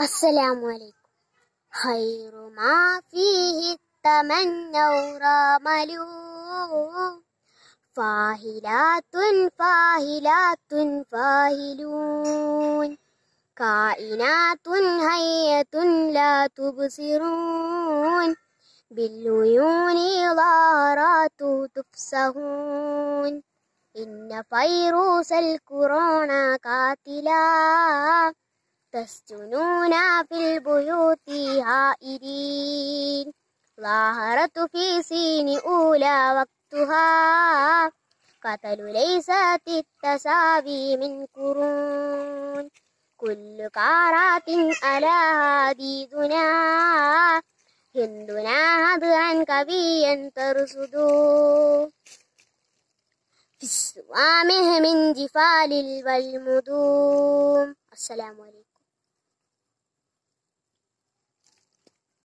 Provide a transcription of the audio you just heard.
السلام عليكم خير ما فيه التمنى راملوا فاهلات فاهلات فاهلون كائنات هيئة لا تبصرون بالعيون ظهرات تفسهون إن فيروس الكورونا قاتلا تسجنون في البيوت هائلين ظاهرت في سين أولى وقتها قتل ليست التسابي من قرون كل قارات على هديدنا هندنا هدعا كبيا ترصد في السوامه من جفال والمدوم السلام عليكم